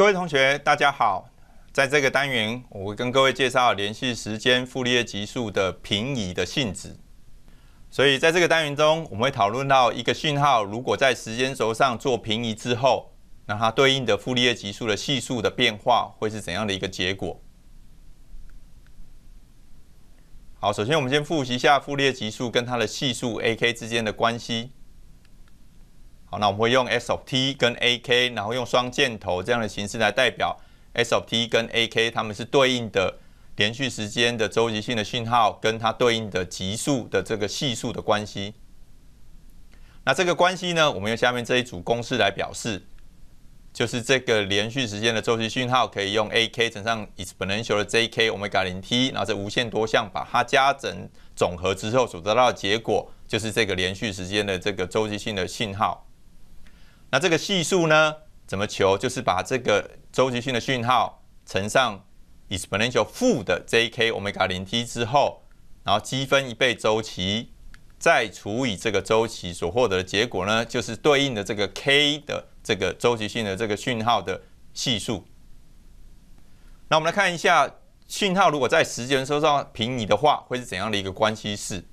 各位同学，大家好。在这个单元，我会跟各位介绍连续时间傅立叶级数的平移的性质。所以，在这个单元中，我们会讨论到一个讯号如果在时间轴上做平移之后，那它对应的傅立叶级数的系数的变化会是怎样的一个结果？好，首先我们先复习一下傅立叶级数跟它的系数 ak 之间的关系。好，那我们会用 s of t 跟 a k，然后用双箭头这样的形式来代表 s of t 跟 a k，它们是对应的连续时间的周期性的信号跟它对应的级数的这个系数的关系。那这个关系呢，我们用下面这一组公式来表示，就是这个连续时间的周期信号可以用 a k 乘上 t 本 a l 的 j k omega 零 t，然后这无限多项把它加整总和之后所得到的结果，就是这个连续时间的这个周期性的信号。那这个系数呢？怎么求？就是把这个周期性的讯号乘上 exponential 负的 j k omega 零 t 之后，然后积分一倍周期，再除以这个周期，所获得的结果呢，就是对应的这个 k 的这个周期性的这个讯号的系数。那我们来看一下讯号如果在时间轴上平移的话，会是怎样的一个关系式？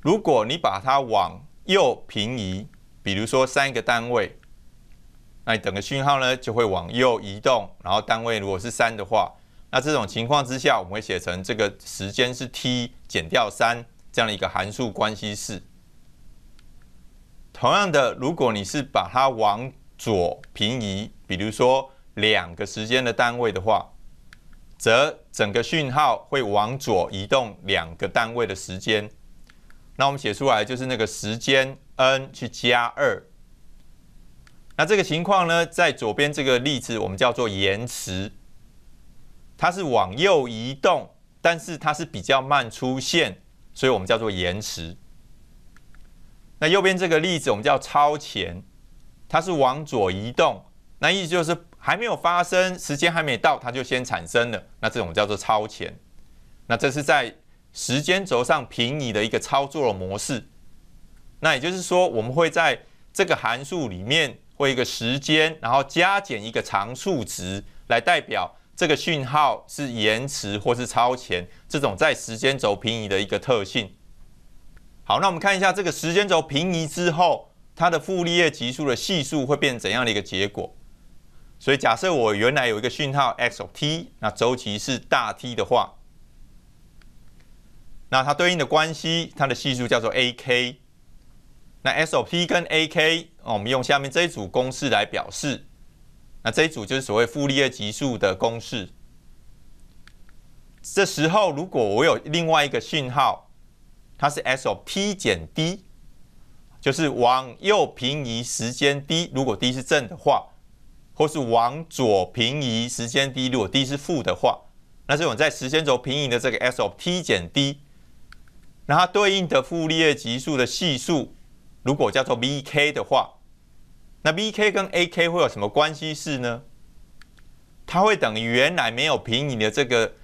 如果你把它往右平移，比如说三个单位，那你整个讯号呢就会往右移动。然后单位如果是三的话，那这种情况之下，我们会写成这个时间是 t 减掉三这样的一个函数关系式。同样的，如果你是把它往左平移，比如说两个时间的单位的话，则整个讯号会往左移动两个单位的时间。那我们写出来就是那个时间 n 去加二。那这个情况呢，在左边这个例子，我们叫做延迟。它是往右移动，但是它是比较慢出现，所以我们叫做延迟。那右边这个例子，我们叫超前。它是往左移动，那意思就是还没有发生，时间还没到，它就先产生了，那这种叫做超前。那这是在。时间轴上平移的一个操作模式，那也就是说，我们会在这个函数里面会一个时间，然后加减一个常数值，来代表这个讯号是延迟或是超前这种在时间轴平移的一个特性。好，那我们看一下这个时间轴平移之后，它的傅立叶级数的系数会变怎样的一个结果。所以假设我原来有一个讯号 x(t)，那周期是大 T 的话。那它对应的关系，它的系数叫做 a_k。那 s_o_p 跟 a_k，我们用下面这一组公式来表示。那这一组就是所谓傅立叶级数的公式。这时候，如果我有另外一个讯号，它是 s_o_p 减 d，就是往右平移时间 d，如果 d 是正的话，或是往左平移时间 d，如果 d 是负的话，那这种在时间轴平移的这个 s_o_p 减 d。那它对应的傅立叶级数的系数，如果叫做 v k 的话，那 v k 跟 a_k 会有什么关系式呢？它会等于原来没有平移的这个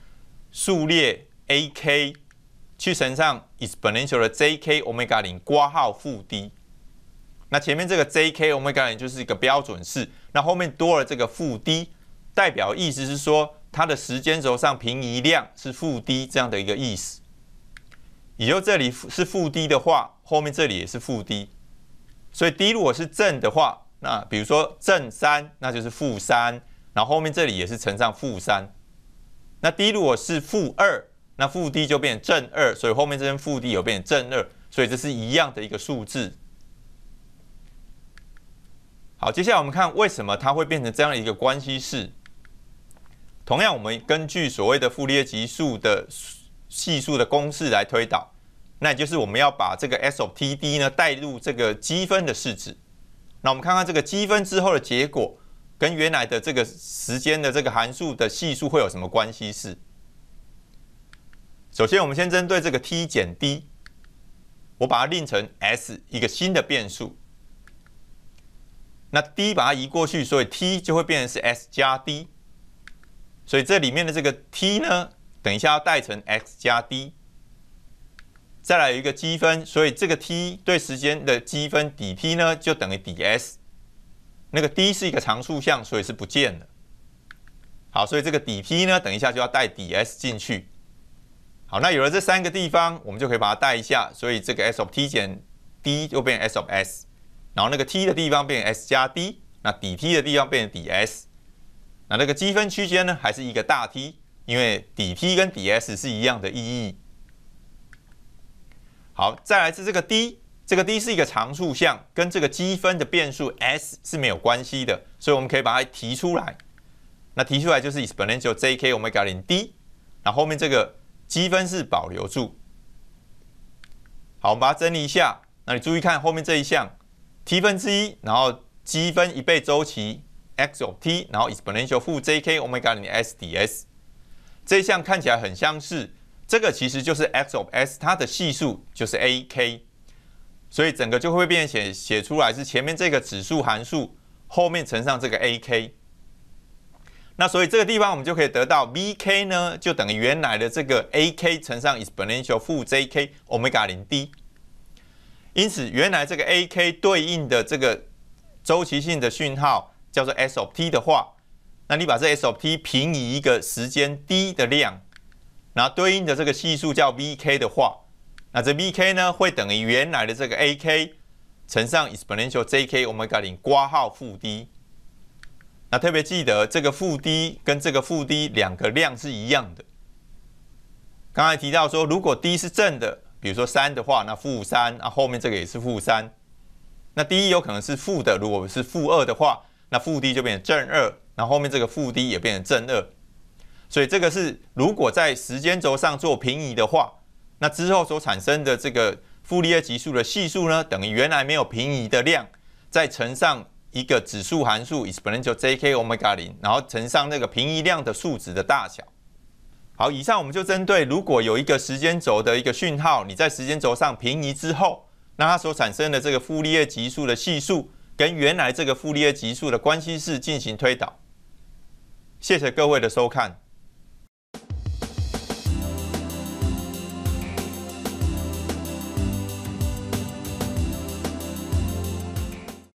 数列 a_k 去乘上 exponential 的 j k omega 零括号负 d。那前面这个 j k omega 零就是一个标准式，那后面多了这个负 d，代表意思是说它的时间轴上平移量是负 d 这样的一个意思。也就这里是负 d 的话，后面这里也是负 d，所以 d 如果是正的话，那比如说正三，那就是负三，然后后面这里也是乘上负三。那 d 如果是负二，那负 d 就变成正二，所以后面这边负 d 有变成正二，所以这是一样的一个数字。好，接下来我们看为什么它会变成这样一个关系式。同样，我们根据所谓的傅立叶级数的。系数的公式来推导，那也就是我们要把这个 s of t d 呢带入这个积分的式子。那我们看看这个积分之后的结果，跟原来的这个时间的这个函数的系数会有什么关系式？首先，我们先针对这个 t 减 d，我把它令成 s 一个新的变数。那 d 把它移过去，所以 t 就会变成是 s 加 d。所以这里面的这个 t 呢？等一下要代成 x 加 d，再来有一个积分，所以这个 t 对时间的积分底 t 呢就等于底 s，那个 d 是一个常数项，所以是不见了。好，所以这个底 t 呢，等一下就要带底 s 进去。好，那有了这三个地方，我们就可以把它带一下，所以这个 s of t 减 d 就变 s of s，然后那个 t 的地方变 s 加 d，那底 t 的地方变 d 底 s，那那个积分区间呢还是一个大 t。因为底 t 跟底 s 是一样的意义。好，再来是这个 d，这个 d 是一个常数项，跟这个积分的变数 s 是没有关系的，所以我们可以把它提出来。那提出来就是 exponential jk omega 零 d，那后面这个积分是保留住。好，我们把它整理一下。那你注意看后面这一项 t 分之一，然后积分一倍周期 x 有 t，然后 exponential 负 jk omega 零 s ds。这一项看起来很相似，这个，其实就是 x of s，它的系数就是 a k，所以整个就会变写写出来是前面这个指数函数，后面乘上这个 a k。那所以这个地方我们就可以得到 v k 呢，就等于原来的这个 a k 乘上 exponential 负 j k omega 零 d。因此，原来这个 a k 对应的这个周期性的讯号叫做 s of t 的话。那你把这 s o p 平移一个时间 d 的量，那对应的这个系数叫 v k 的话，那这 v k 呢会等于原来的这个 a k 乘上 exponential j k omega 零括号负 d。那特别记得这个负 d 跟这个负 d 两个量是一样的。刚才提到说，如果 d 是正的，比如说三的话，那负三啊后面这个也是负三。那 d 有可能是负的，如果是负二的话，那负 d 就变成正二。然后后面这个负 d 也变成正二，所以这个是如果在时间轴上做平移的话，那之后所产生的这个傅立叶级数的系数呢，等于原来没有平移的量，再乘上一个指数函数 exponential j k omega 零，然后乘上那个平移量的数值的大小。好，以上我们就针对如果有一个时间轴的一个讯号，你在时间轴上平移之后，那它所产生的这个傅立叶级数的系数跟原来这个傅立叶级数的关系式进行推导。谢谢各位的收看。